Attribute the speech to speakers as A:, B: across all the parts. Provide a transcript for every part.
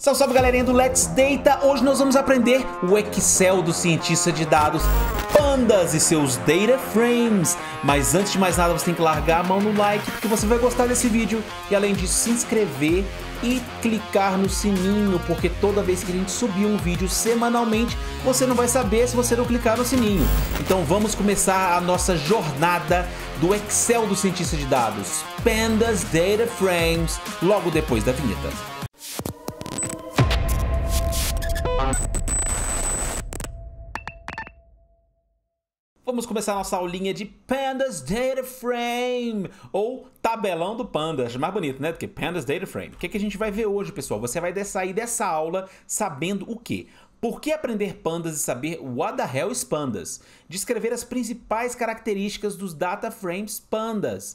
A: Salve, salve galerinha do Let's Data! Hoje nós vamos aprender o Excel do cientista de dados Pandas e seus Data Frames. Mas antes de mais nada, você tem que largar a mão no like, porque você vai gostar desse vídeo. E além de se inscrever e clicar no sininho, porque toda vez que a gente subir um vídeo semanalmente, você não vai saber se você não clicar no sininho. Então vamos começar a nossa jornada do Excel do cientista de dados Pandas Data Frames, logo depois da vinheta. Vamos começar nossa aulinha de Pandas Data Frame, ou tabelão do Pandas, mais bonito, né, do que Pandas Data Frame. O que, é que a gente vai ver hoje, pessoal? Você vai sair dessa aula sabendo o quê? Por que aprender pandas e saber what the hell is pandas? Descrever as principais características dos data frames pandas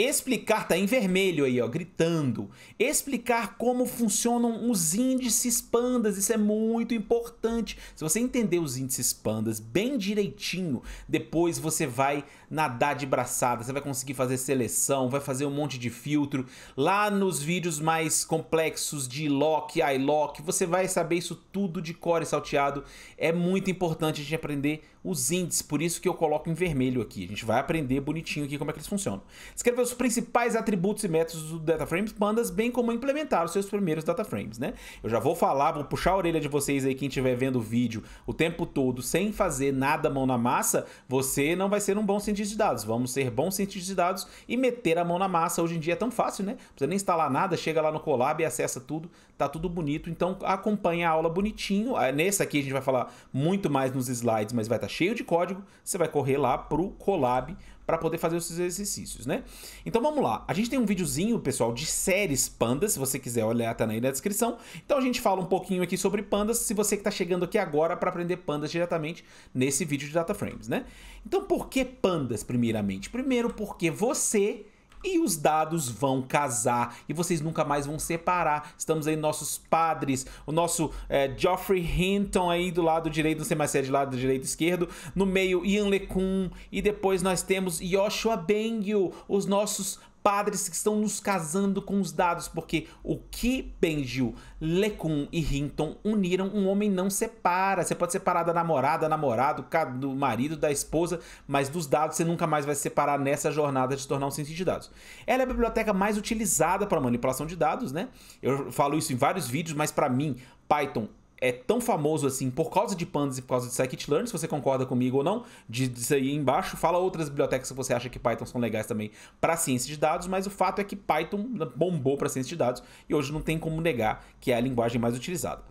A: Explicar, tá em vermelho aí, ó, gritando. Explicar como funcionam os índices pandas, isso é muito importante. Se você entender os índices pandas bem direitinho, depois você vai nadar de braçada, você vai conseguir fazer seleção, vai fazer um monte de filtro. Lá nos vídeos mais complexos de lock, iLock, você vai saber isso tudo de core salteado. É muito importante a gente aprender os índices, por isso que eu coloco em vermelho aqui. A gente vai aprender bonitinho aqui como é que eles funcionam. Escreva os principais atributos e métodos do DataFrames Pandas, bem como implementar os seus primeiros DataFrames, né? Eu já vou falar, vou puxar a orelha de vocês aí, quem estiver vendo o vídeo o tempo todo sem fazer nada mão na massa, você não vai ser um bom cientista cientistas de dados, vamos ser bons cientistas de dados e meter a mão na massa. Hoje em dia é tão fácil, né? Não precisa nem instalar nada, chega lá no Colab e acessa tudo, tá tudo bonito. Então acompanha a aula bonitinho. Ah, nesse aqui a gente vai falar muito mais nos slides, mas vai estar tá cheio de código. Você vai correr lá pro Colab para poder fazer esses exercícios, né? Então vamos lá. A gente tem um videozinho, pessoal, de séries pandas, se você quiser olhar, tá aí na descrição. Então a gente fala um pouquinho aqui sobre pandas, se você que tá chegando aqui agora para aprender pandas diretamente nesse vídeo de Data Frames, né? Então por que pandas primeiramente? Primeiro porque você e os dados vão casar e vocês nunca mais vão separar. Estamos aí nossos padres, o nosso é, Geoffrey Hinton aí do lado direito, não sei mais se é de lado direito esquerdo, no meio Ian LeCun e depois nós temos Yoshua Bengio, os nossos padres que estão nos casando com os dados, porque o que Benjil, Lecun e Hinton uniram, um homem não separa. Você pode separar da namorada, namorado, do marido, da esposa, mas dos dados você nunca mais vai separar nessa jornada de se tornar um cientista de dados. Ela é a biblioteca mais utilizada para manipulação de dados, né? Eu falo isso em vários vídeos, mas para mim, Python é tão famoso assim por causa de pandas e por causa de scikit-learn, se você concorda comigo ou não, diz aí embaixo, fala outras bibliotecas que você acha que Python são legais também para ciência de dados, mas o fato é que Python bombou para ciência de dados e hoje não tem como negar que é a linguagem mais utilizada.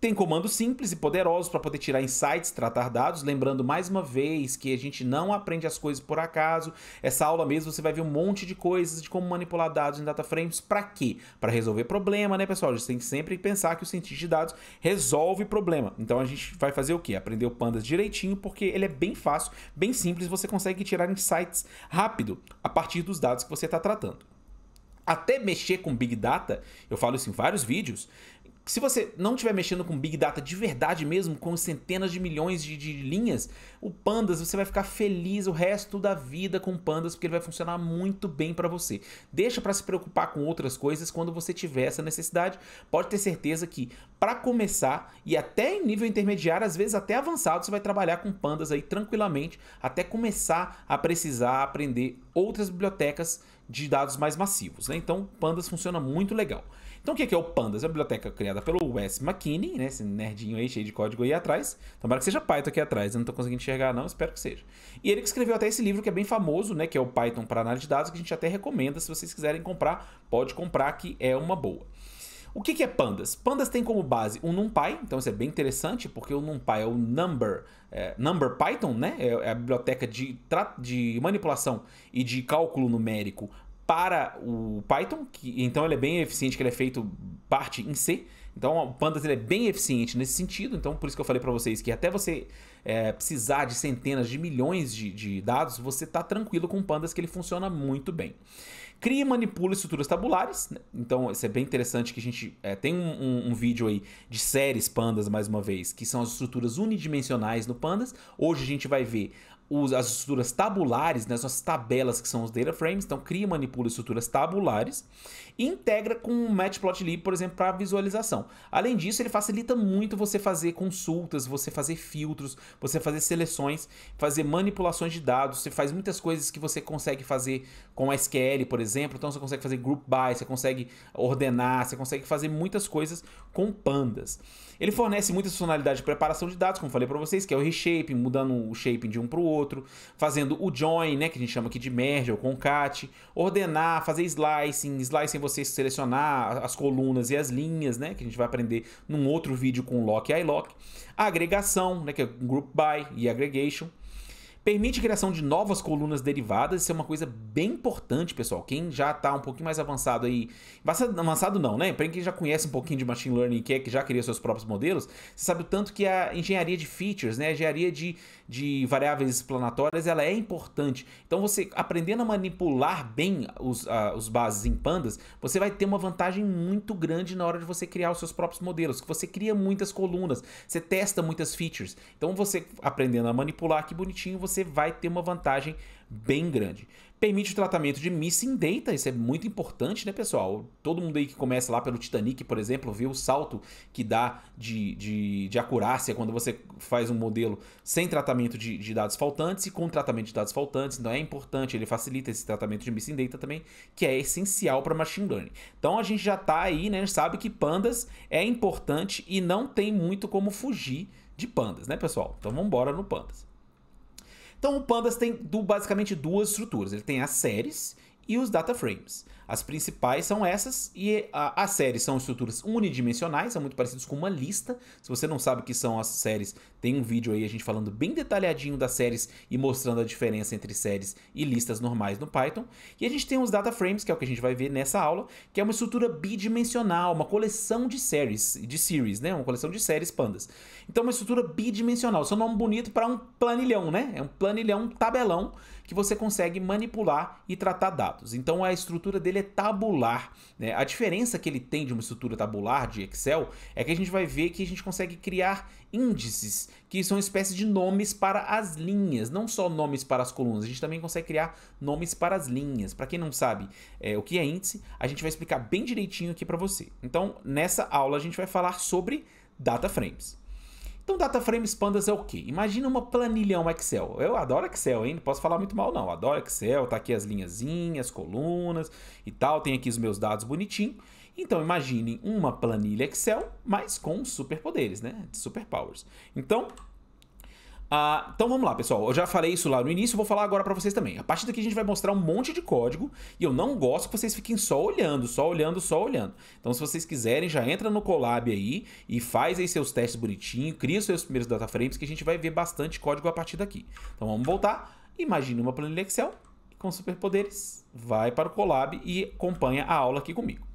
A: Tem comandos simples e poderosos para poder tirar insights, tratar dados. Lembrando mais uma vez que a gente não aprende as coisas por acaso. Essa aula mesmo você vai ver um monte de coisas de como manipular dados em data frames. Para quê? Para resolver problema, né, pessoal? A gente tem que sempre pensar que o cientista de dados resolve problema. Então a gente vai fazer o quê? Aprender o Pandas direitinho, porque ele é bem fácil, bem simples. Você consegue tirar insights rápido a partir dos dados que você está tratando até mexer com Big Data, eu falo isso em vários vídeos, se você não estiver mexendo com Big Data de verdade mesmo, com centenas de milhões de, de, linhas, o Pandas você vai ficar feliz o resto da vida com o Pandas, porque ele vai funcionar muito bem para você. Deixa para se preocupar com outras coisas quando você tiver essa necessidade. Pode ter certeza que, para começar e até em nível intermediário, às vezes até avançado, você vai trabalhar com Pandas aí tranquilamente, até começar a precisar aprender outras bibliotecas de dados mais massivos. Né? Então, Pandas funciona muito legal. Então o que é, que é o Pandas? É uma biblioteca criada pelo Wes McKinney, né? Esse nerdinho aí cheio de código aí atrás. Tomara que seja Python aqui atrás, eu não estou conseguindo enxergar não, espero que seja. E ele que escreveu até esse livro que é bem famoso, né? Que é o Python para análise de dados, que a gente até recomenda, se vocês quiserem comprar, pode comprar, que é uma boa. O que, que é pandas? Pandas tem como base o NumPy, então isso é bem interessante, porque o NumPy é o Number, é, number Python, né? É, é a biblioteca de, de manipulação e de cálculo numérico para o Python, que então ele é bem eficiente, que ele é feito parte em C. Então o Pandas ele é bem eficiente nesse sentido, então por isso que eu falei para vocês que até você é, precisar de centenas de milhões de, de dados, você está tranquilo com o Pandas que ele funciona muito bem. Cria e manipula estruturas tabulares, né? então isso é bem interessante que a gente é, tem um, um, um, vídeo aí de séries Pandas, mais uma vez, que são as estruturas unidimensionais no Pandas. Hoje a gente vai ver os, as estruturas tabulares, né, as nossas tabelas que são os data frames, então cria e manipula estruturas tabulares e integra com o matplotlib, por exemplo, para visualização. Além disso, ele facilita muito você fazer consultas, você fazer filtros, você fazer seleções, fazer manipulações de dados, você faz muitas coisas que você consegue fazer com SQL, por exemplo, então você consegue fazer group by, você consegue ordenar, você consegue fazer muitas coisas com pandas. Ele fornece muitas funcionalidades de preparação de dados, como falei para vocês, que é o reshape, mudando o shaping de um para o outro, fazendo o join, né, que a gente chama aqui de merge ou concat, ordenar, fazer slicing, slicing você selecionar as colunas e as linhas, né, que a gente vai aprender num outro vídeo com lock e ilock, agregação, né, que é group by e aggregation, Permite a criação de novas colunas derivadas, isso é uma coisa bem importante, pessoal. Quem já está um pouquinho mais avançado aí, avançado não, né? Para quem já conhece um pouquinho de machine learning e quer que já cria seus próprios modelos, você sabe o tanto que a engenharia de features, né, a engenharia de, de variáveis explanatórias, ela é importante. Então, você aprendendo a manipular bem os, uh, os bases em pandas, você vai ter uma vantagem muito grande na hora de você criar os seus próprios modelos, que você cria muitas colunas, você testa muitas features. Então, você aprendendo a manipular, que bonitinho, você vai ter uma vantagem bem grande. Permite o tratamento de missing data, isso é muito importante, né, pessoal? Todo mundo aí que começa lá pelo Titanic, por exemplo, vê o salto que dá de, de, de acurácia quando você faz um modelo sem tratamento de, de dados faltantes e com tratamento de dados faltantes, então é importante, ele facilita esse tratamento de missing data também, que é essencial para machine learning. Então a gente já está aí, né, sabe que pandas é importante e não tem muito como fugir de pandas, né, pessoal? Então vamos embora no pandas. Então o Pandas tem basicamente duas estruturas. Ele tem as séries e os data frames. As principais são essas, e as séries são estruturas unidimensionais, são muito parecidas com uma lista. Se você não sabe o que são as séries, tem um vídeo aí a gente falando bem detalhadinho das séries e mostrando a diferença entre séries e listas normais no Python. E a gente tem os data frames, que é o que a gente vai ver nessa aula, que é uma estrutura bidimensional, uma coleção de séries, de series, né? Uma coleção de séries pandas. Então, uma estrutura bidimensional. Seu nome bonito para um planilhão, né? É um planilhão, um tabelão que você consegue manipular e tratar dados. Então a estrutura dele é tabular. Né? A diferença que ele tem de uma estrutura tabular de Excel é que a gente vai ver que a gente consegue criar índices, que são espécies de nomes para as linhas, não só nomes para as colunas, a gente também consegue criar nomes para as linhas. Para quem não sabe é, o que é índice, a gente vai explicar bem direitinho aqui para você. Então, nessa aula, a gente vai falar sobre data frames. Então, data frames pandas é o quê? Imagina uma planilha Excel. Eu adoro Excel, hein? Não posso falar muito mal, não. Adoro Excel, tá aqui as linhazinhas, colunas e tal. Tem aqui os meus dados bonitinho. Então, imagine uma planilha Excel, mas com superpoderes, né? Superpowers. Então, ah, então vamos lá, pessoal. Eu já falei isso lá no início, vou falar agora para vocês também. A partir daqui a gente vai mostrar um monte de código e eu não gosto que vocês fiquem só olhando, só olhando, só olhando. Então se vocês quiserem, já entra no Colab aí e faz aí seus testes bonitinho, cria os seus primeiros data frames que a gente vai ver bastante código a partir daqui. Então vamos voltar. Imagine uma planilha Excel com superpoderes, vai para o Colab e acompanha a aula aqui comigo.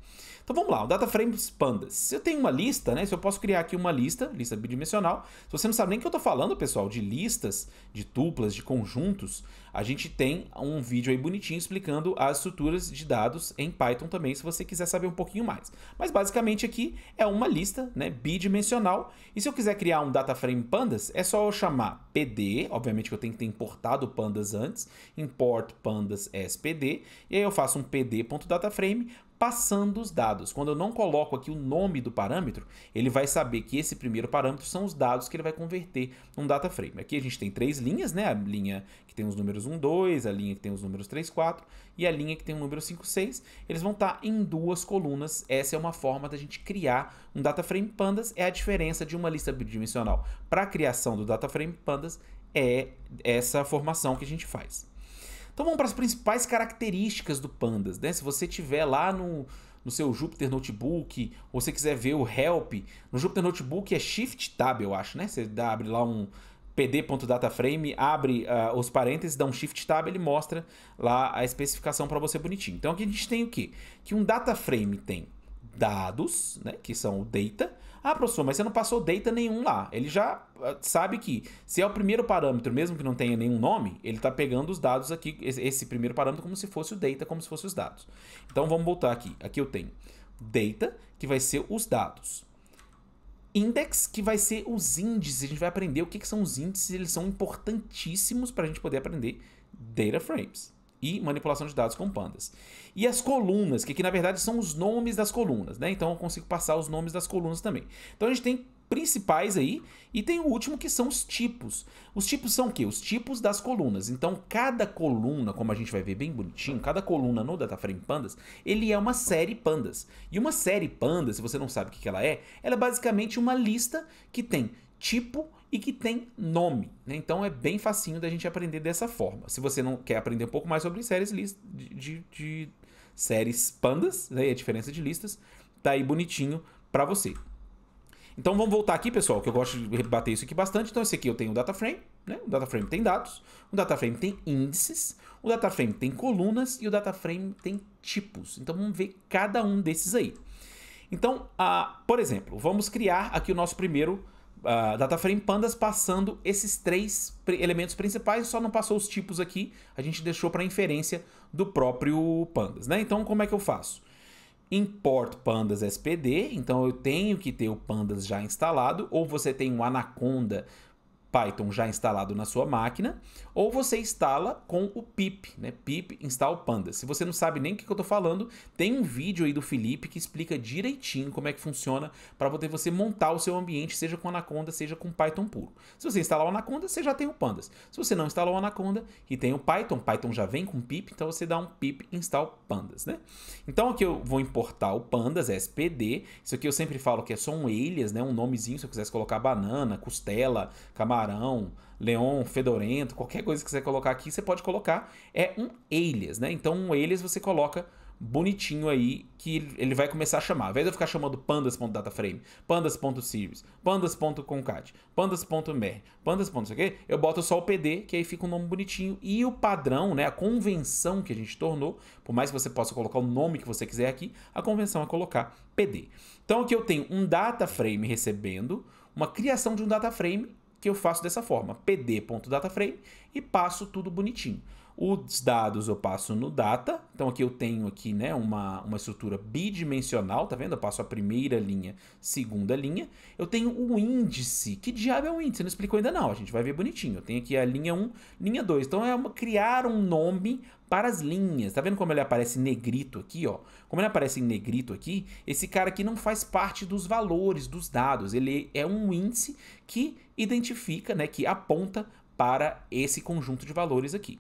A: Então vamos lá, o data frames pandas. Se eu tenho uma lista, né? Se eu posso criar aqui uma lista, lista bidimensional. Se você não sabe nem o que eu estou falando, pessoal, de listas, de tuplas, de conjuntos, a gente tem um vídeo aí bonitinho explicando as estruturas de dados em Python também, se você quiser saber um pouquinho mais. Mas basicamente aqui é uma lista, né, bidimensional. E se eu quiser criar um data frame pandas, é só eu chamar pd, obviamente que eu tenho que ter importado pandas antes, import pandas spd, e aí eu faço um pd.dataframe passando os dados. Quando eu não coloco aqui o nome do parâmetro, ele vai saber que esse primeiro parâmetro são os dados que ele vai converter num data frame. Aqui a gente tem três linhas, né? A linha que tem os números 1, 2, a linha que tem os números 3, 4 e a linha que tem o número 5, 6. Eles vão estar em duas colunas. Essa é uma forma da gente criar um data frame pandas. É a diferença de uma lista bidimensional para a criação do data frame pandas é essa formação que a gente faz. Então vamos para as principais características do Pandas, né? Se você tiver lá no, no seu Jupyter Notebook, ou você quiser ver o help, no Jupyter Notebook é Shift Tab, eu acho, né? Você dá, abre lá um pd.dataframe, abre uh, os parênteses, dá um Shift Tab, ele mostra lá a especificação para você bonitinho. Então aqui a gente tem o quê? Que um dataframe tem dados, né, que são o data, ah, professor, mas você não passou data nenhum lá. Ele já ah, sabe que se é o primeiro parâmetro, mesmo que não tenha nenhum nome, ele está pegando os dados aqui, esse primeiro parâmetro, como se fosse o data, como se fosse os dados. Então vamos voltar aqui. Aqui eu tenho data, que vai ser os dados. Index, que vai ser os índices. A gente vai aprender o que, que são os índices, eles são importantíssimos para a gente poder aprender data frames e manipulação de dados com pandas. E as colunas, que aqui na verdade são os nomes das colunas, né? Então eu consigo passar os nomes das colunas também. Então a gente tem principais aí e tem o último que são os tipos. Os tipos são o quê? Os tipos das colunas. Então cada coluna, como a gente vai ver bem bonitinho, cada coluna no DataFrame Pandas, ele é uma série pandas. E uma série pandas, se você não sabe o que ela é, ela é basicamente uma lista que tem tipo, e que tem nome. Né? Então é bem facinho da gente aprender dessa forma. Se você não quer aprender um pouco mais sobre séries de, de, de séries pandas, né? e a diferença de listas, tá aí bonitinho para você. Então vamos voltar aqui, pessoal, que eu gosto de rebater isso aqui bastante. Então esse aqui eu tenho o data frame, né? O data frame tem dados, o data frame tem índices, o data frame tem colunas e o data frame tem tipos. Então vamos ver cada um desses aí. Então, ah, por exemplo, vamos criar aqui o nosso primeiro uh, Frame Pandas passando esses três elementos principais, só não passou os tipos aqui, a gente deixou para inferência do próprio Pandas, né? Então como é que eu faço? Import Pandas SPD, então eu tenho que ter o Pandas já instalado, ou você tem o Anaconda Python já instalado na sua máquina, ou você instala com o pip, né? pip install pandas. Se você não sabe nem o que eu estou falando, tem um vídeo aí do Felipe que explica direitinho como é que funciona para poder você montar o seu ambiente, seja com Anaconda, seja com Python puro. Se você instalar o Anaconda, você já tem o pandas. Se você não instalou o Anaconda e tem o Python, Python já vem com pip, então você dá um pip install pandas, né? Então aqui eu vou importar o pandas SPD. Isso aqui eu sempre falo que é só um alias, né? um nomezinho, se eu quisesse colocar banana, costela, camarão, Barão, Leon, Fedorento, qualquer coisa que você colocar aqui, você pode colocar. É um alias, né? Então, um alias você coloca bonitinho aí que ele vai começar a chamar. Ao invés de eu ficar chamando pandas.dataframe, pandas.series, pandas.concat, pandas.mer, pandas. não sei o quê, eu boto só o PD, que aí fica um nome bonitinho. E o padrão, né, a convenção que a gente tornou, por mais que você possa colocar o nome que você quiser aqui, a convenção é colocar PD. Então aqui eu tenho um data frame recebendo, uma criação de um data frame que eu faço dessa forma, pd.dataframe e passo tudo bonitinho. Os dados eu passo no data, então aqui eu tenho aqui né, uma, uma estrutura bidimensional, tá vendo? Eu passo a primeira linha, segunda linha. Eu tenho o um índice, que diabo é o um índice? Não explicou ainda não, a gente vai ver bonitinho. Eu tenho aqui a linha 1, linha 2. Então é uma, criar um nome para as linhas. Tá vendo como ele aparece em negrito aqui, ó? Como ele aparece em negrito aqui, esse cara aqui não faz parte dos valores dos dados. Ele é um índice que identifica, né, que aponta para esse conjunto de valores aqui.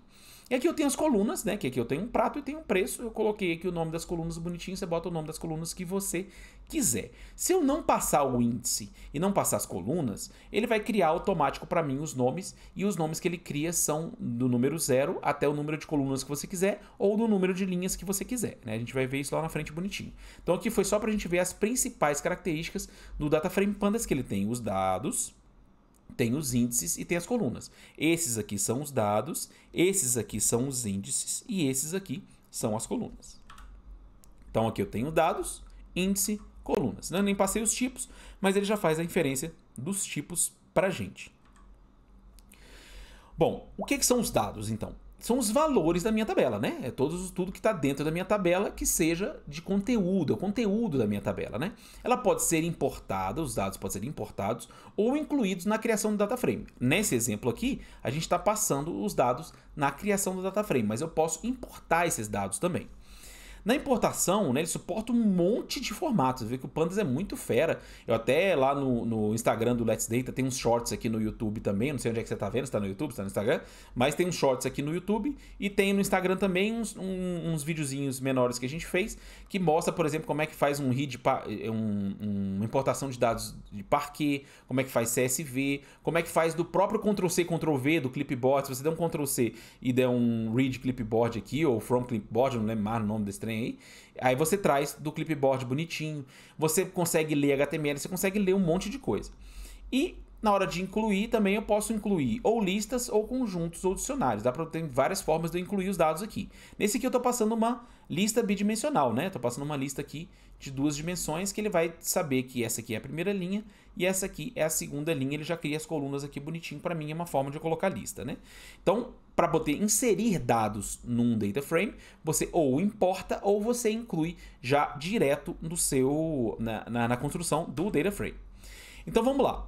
A: E aqui eu tenho as colunas, né? Que aqui eu tenho um prato e tenho um preço. Eu coloquei aqui o nome das colunas bonitinho, você bota o nome das colunas que você quiser. Se eu não passar o índice e não passar as colunas, ele vai criar automático para mim os nomes e os nomes que ele cria são do número zero até o número de colunas que você quiser ou do número de linhas que você quiser, né? A gente vai ver isso lá na frente bonitinho. Então aqui foi só para a gente ver as principais características do DataFrame Pandas que ele tem, os dados, tem os índices e tem as colunas. Esses aqui são os dados, esses aqui são os índices e esses aqui são as colunas. Então aqui eu tenho dados, índice, colunas. Não, nem passei os tipos, mas ele já faz a inferência dos tipos para a gente. Bom, o que, que são os dados então? são os valores da minha tabela, né? É todos, tudo que está dentro da minha tabela que seja de conteúdo, é o conteúdo da minha tabela, né? Ela pode ser importada, os dados podem ser importados ou incluídos na criação do data frame. Nesse exemplo aqui, a gente está passando os dados na criação do data frame, mas eu posso importar esses dados também. Na importação, né, ele suporta um monte de formatos. Vê que o Pandas é muito fera. Eu até lá no, no, Instagram do Let's Data tem uns shorts aqui no YouTube também. Não sei onde é que você está vendo, se tá no YouTube, se tá no Instagram. Mas tem uns shorts aqui no YouTube e tem no Instagram também uns, um, uns videozinhos menores que a gente fez que mostra, por exemplo, como é que faz um read, eh, um, uma importação de dados de parquet, como é que faz CSV, como é que faz do próprio Ctrl-C, Ctrl-V do Clipboard. Se você der um Ctrl-C e der um read Clipboard aqui ou from Clipboard, não lembro mais o nome desse trem aí. Aí você traz do clipboard bonitinho, você consegue ler HTML, você consegue ler um monte de coisa. E na hora de incluir, também eu posso incluir ou listas, ou conjuntos, ou dicionários. Dá para ter várias formas de eu incluir os dados aqui. Nesse aqui eu estou passando uma lista bidimensional, né? Estou passando uma lista aqui de duas dimensões que ele vai saber que essa aqui é a primeira linha e essa aqui é a segunda linha. Ele já cria as colunas aqui bonitinho. Para mim é uma forma de eu colocar lista, né? Então, para poder inserir dados num data frame, você ou importa ou você inclui já direto no seu na, na, na construção do data frame. Então vamos lá.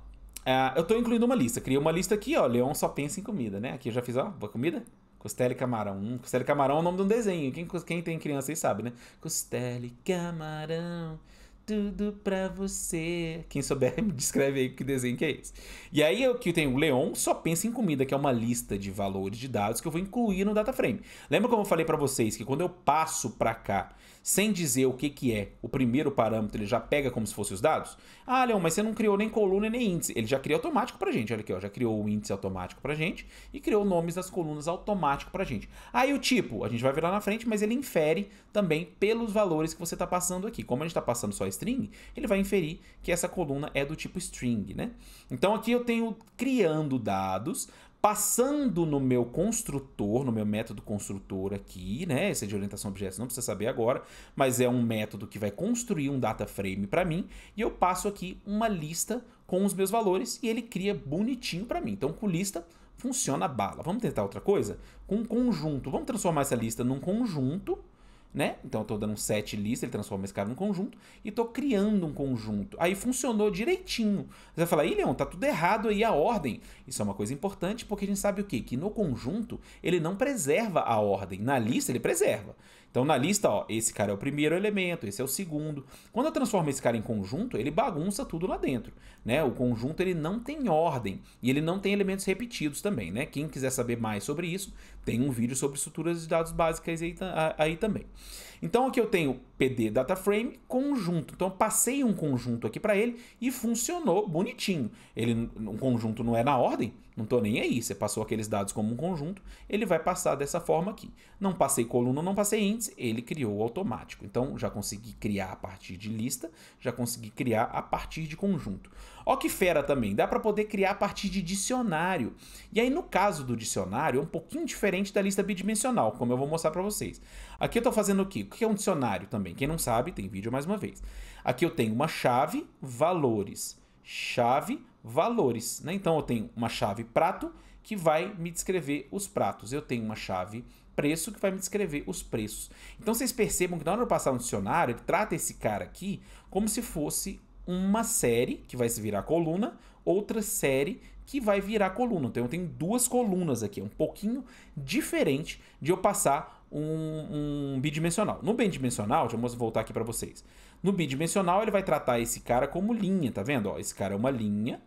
A: Uh, eu estou incluindo uma lista. Criei uma lista aqui, ó. Leon só pensa em comida, né? Aqui eu já fiz, ó, boa comida. Costela e camarão. Hum, costela e camarão é o nome de um desenho. Quem, quem tem criança aí sabe, né? Costela e camarão tudo pra você. Quem souber, me descreve aí que desenho que é esse. E aí o que tem o Leon só pensa em comida, que é uma lista de valores de dados que eu vou incluir no data frame. Lembra como eu falei para vocês que quando eu passo para cá sem dizer o que, que é o primeiro parâmetro, ele já pega como se fosse os dados? Ah, Leon, mas você não criou nem coluna nem índice. Ele já cria automático para gente. Olha aqui, ó, já criou o índice automático para gente e criou nomes das colunas automático para gente. Aí ah, o tipo, a gente vai ver lá na frente, mas ele infere também pelos valores que você está passando aqui. Como a gente está passando só string, ele vai inferir que essa coluna é do tipo string, né? Então aqui eu tenho criando dados, passando no meu construtor, no meu método construtor aqui, né? Esse é de orientação a objetos não precisa saber agora, mas é um método que vai construir um data frame para mim e eu passo aqui uma lista com os meus valores e ele cria bonitinho para mim. Então, com lista funciona bala. Vamos tentar outra coisa? Com um conjunto. Vamos transformar essa lista num conjunto né? Então eu tô dando um set list, ele transforma esse cara num conjunto e tô criando um conjunto. Aí funcionou direitinho. Você vai falar, Ih, Leon, tá tudo errado aí a ordem. Isso é uma coisa importante porque a gente sabe o quê? Que no conjunto ele não preserva a ordem. Na lista ele preserva. Então na lista, ó, esse cara é o primeiro elemento, esse é o segundo. Quando eu transformo esse cara em conjunto, ele bagunça tudo lá dentro, né? O conjunto ele não tem ordem e ele não tem elementos repetidos também, né? Quem quiser saber mais sobre isso, tem um vídeo sobre estruturas de dados básicas aí, aí também. Então aqui eu tenho PD DataFrame conjunto. Então eu passei um conjunto aqui para ele e funcionou bonitinho. Ele, um conjunto não é na ordem, não estou nem aí. Você passou aqueles dados como um conjunto, ele vai passar dessa forma aqui. Não passei coluna, não passei índice, ele criou automático. Então já consegui criar a partir de lista, já consegui criar a partir de conjunto. Ó que fera também, dá para poder criar a partir de dicionário. E aí no caso do dicionário, é um pouquinho diferente da lista bidimensional, como eu vou mostrar para vocês. Aqui eu estou fazendo o quê? O que é um dicionário também? Quem não sabe, tem vídeo mais uma vez. Aqui eu tenho uma chave, valores. Chave, valores. Né? Então eu tenho uma chave prato que vai me descrever os pratos. Eu tenho uma chave preço que vai me descrever os preços. Então vocês percebam que na hora de eu passar um dicionário, ele trata esse cara aqui como se fosse uma série que vai se virar coluna, outra série que vai virar coluna. Então eu tenho duas colunas aqui, é um pouquinho diferente de eu passar um, um bidimensional. No bidimensional, deixa eu voltar aqui para vocês. No bidimensional ele vai tratar esse cara como linha, tá vendo? Ó, esse cara é uma linha,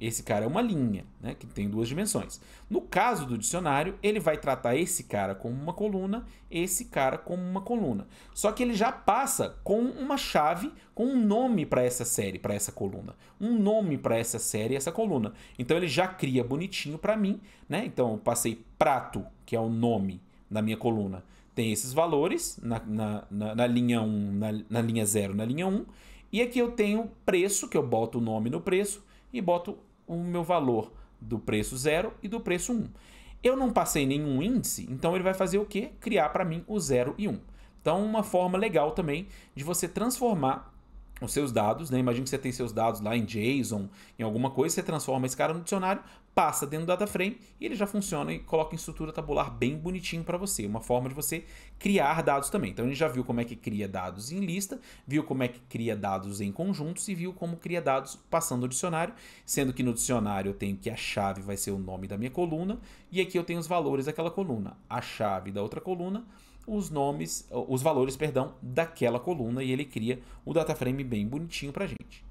A: esse cara é uma linha, né, que tem duas dimensões. No caso do dicionário, ele vai tratar esse cara como uma coluna, esse cara como uma coluna. Só que ele já passa com uma chave, com um nome para essa série, para essa coluna, um nome para essa série, essa coluna. Então ele já cria bonitinho para mim, né? Então eu passei prato, que é o nome da minha coluna. Tem esses valores na, na, na, na linha 1, na, na linha 0, na linha 1. E aqui eu tenho preço, que eu boto o nome no preço e boto o meu valor do preço 0 e do preço 1. Um. Eu não passei nenhum índice, então ele vai fazer o quê? Criar para mim o 0 e 1. Um. Então, uma forma legal também de você transformar os seus dados, né? Imagina que você tem seus dados lá em JSON, em alguma coisa, você transforma esse cara no dicionário passa dentro do data frame e ele já funciona e coloca em estrutura tabular bem bonitinho para você, uma forma de você criar dados também. Então a gente já viu como é que cria dados em lista, viu como é que cria dados em conjuntos e viu como cria dados passando o dicionário, sendo que no dicionário eu tenho que a chave vai ser o nome da minha coluna e aqui eu tenho os valores daquela coluna, a chave da outra coluna, os nomes, os valores, perdão, daquela coluna e ele cria o data frame bem bonitinho para gente.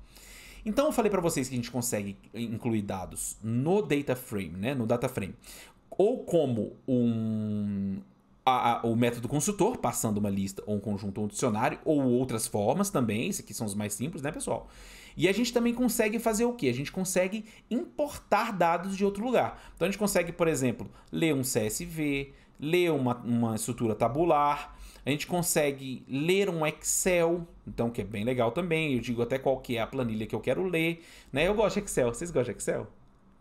A: Então eu falei para vocês que a gente consegue incluir dados no data frame, né, no data frame, ou como um a, a, o método consultor, passando uma lista ou um conjunto ou um dicionário, ou outras formas também, esses aqui são os mais simples, né, pessoal? E a gente também consegue fazer o quê? A gente consegue importar dados de outro lugar. Então a gente consegue, por exemplo, ler um CSV, ler uma, uma estrutura tabular, a gente consegue ler um Excel, então que é bem legal também. Eu digo até qual que é a planilha que eu quero ler, né? Eu gosto de Excel. Vocês gostam de Excel?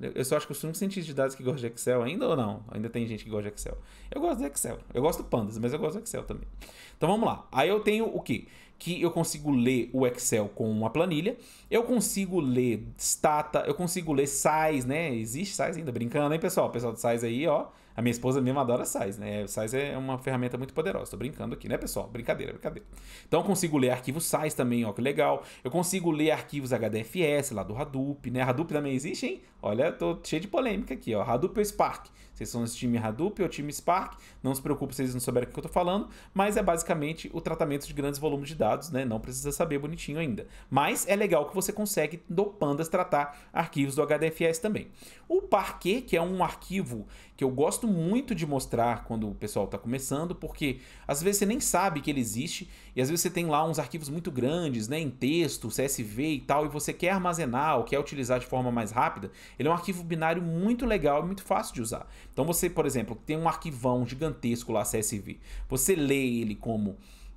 A: Eu só acho que eu sou um cientista de dados que gosta de Excel ainda ou não? Ainda tem gente que gosta de Excel. Eu gosto de Excel. Eu gosto do Pandas, mas eu gosto de Excel também. Então vamos lá. Aí eu tenho o quê? Que eu consigo ler o Excel com uma planilha. Eu consigo ler Stata. Eu consigo ler Sais, né? Existe Sais ainda? Brincando, hein, pessoal? O pessoal do Sais aí, ó. A minha esposa mesmo adora sais, né? O sais é uma ferramenta muito poderosa. Tô brincando aqui, né, pessoal? Brincadeira, brincadeira. Então eu consigo ler arquivos sais também, ó, que legal. Eu consigo ler arquivos HDFS lá do Hadoop, né? Hadoop também existe, hein? Olha, tô cheio de polêmica aqui, ó. Hadoop ou Spark? Vocês são esse time Hadoop ou time Spark, não se preocupe se vocês não souberem o que eu estou falando, mas é basicamente o tratamento de grandes volumes de dados, né? Não precisa saber bonitinho ainda. Mas é legal que você consegue do Pandas tratar arquivos do HDFS também. O Parquet, que é um arquivo que eu gosto muito de mostrar quando o pessoal está começando, porque às vezes você nem sabe que ele existe e às vezes você tem lá uns arquivos muito grandes, né, em texto, CSV e tal, e você quer armazenar ou quer utilizar de forma mais rápida, ele é um arquivo binário muito legal e muito fácil de usar. Então você, por exemplo, tem um arquivão gigantesco lá CSV. Você lê ele como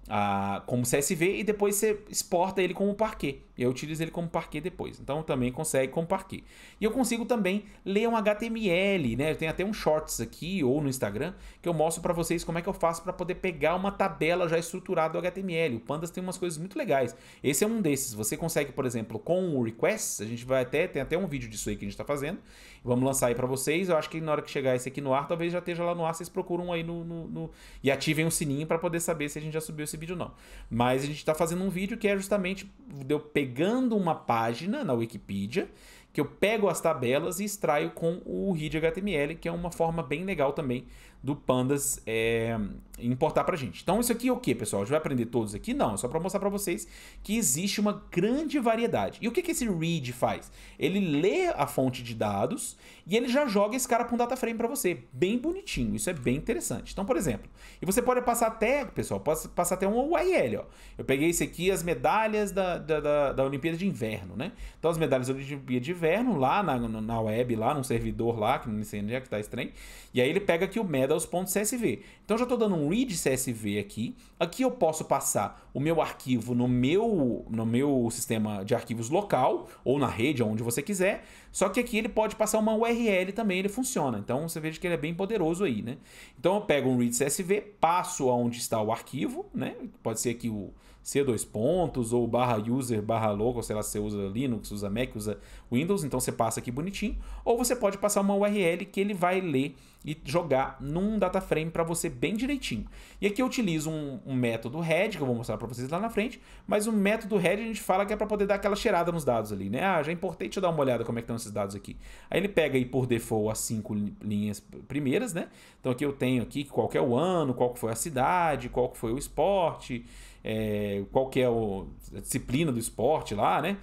A: ah, como CSV e depois você exporta ele como parquet. Eu utilizo ele como parquet depois. Então também consegue como parquet. E eu consigo também ler um HTML, né? Eu tenho até um shorts aqui ou no Instagram que eu mostro para vocês como é que eu faço para poder pegar uma tabela já estruturada do HTML. O Pandas tem umas coisas muito legais. Esse é um desses. Você consegue, por exemplo, com o request a gente vai até tem até um vídeo disso aí que a gente está fazendo. Vamos lançar aí para vocês. Eu acho que na hora que chegar esse aqui no ar, talvez já esteja lá no ar. Vocês procuram aí no, no, no... e ativem o sininho para poder saber se a gente já subiu esse vídeo ou não. Mas a gente está fazendo um vídeo que é justamente de eu pegar pegando uma página na Wikipedia, que eu pego as tabelas e extraio com o read HTML, que é uma forma bem legal também do Pandas é, importar pra gente. Então isso aqui é o que, pessoal? A gente vai aprender todos aqui? Não, é só para mostrar para vocês que existe uma grande variedade. E o que, que esse read faz? Ele lê a fonte de dados e ele já joga esse cara para um data frame para você. Bem bonitinho, isso é bem interessante. Então, por exemplo, e você pode passar até, pessoal, pode passar até um URL, ó. Eu peguei esse aqui, as medalhas da, da, da, da Olimpíada de Inverno, né? Então as medalhas da Olimpíada de Inverno lá na, na web, lá num servidor lá, que não sei onde é que tá esse trem, e aí ele pega aqui o medal os pontos CSV. Então já estou dando um read CSV aqui. Aqui eu posso passar o meu arquivo no meu, no meu sistema de arquivos local ou na rede, onde você quiser. Só que aqui ele pode passar uma URL também, ele funciona. Então você veja que ele é bem poderoso aí, né? Então eu pego um read CSV, passo aonde está o arquivo, né? Pode ser aqui o C dois pontos ou barra user barra local, sei lá, você usa Linux, usa Mac, usa Windows, então você passa aqui bonitinho, ou você pode passar uma URL que ele vai ler e jogar num data frame para você bem direitinho. E aqui eu utilizo um, um método head, que eu vou mostrar para vocês lá na frente, mas o método head a gente fala que é para poder dar aquela cheirada nos dados ali, né? Ah, já importei, é importante dar uma olhada como é que estão esses dados aqui. Aí ele pega aí por default as cinco linhas primeiras, né? Então aqui eu tenho aqui qual é o ano, qual foi a cidade, qual foi o esporte, é, qual que é o, a disciplina do esporte lá, né?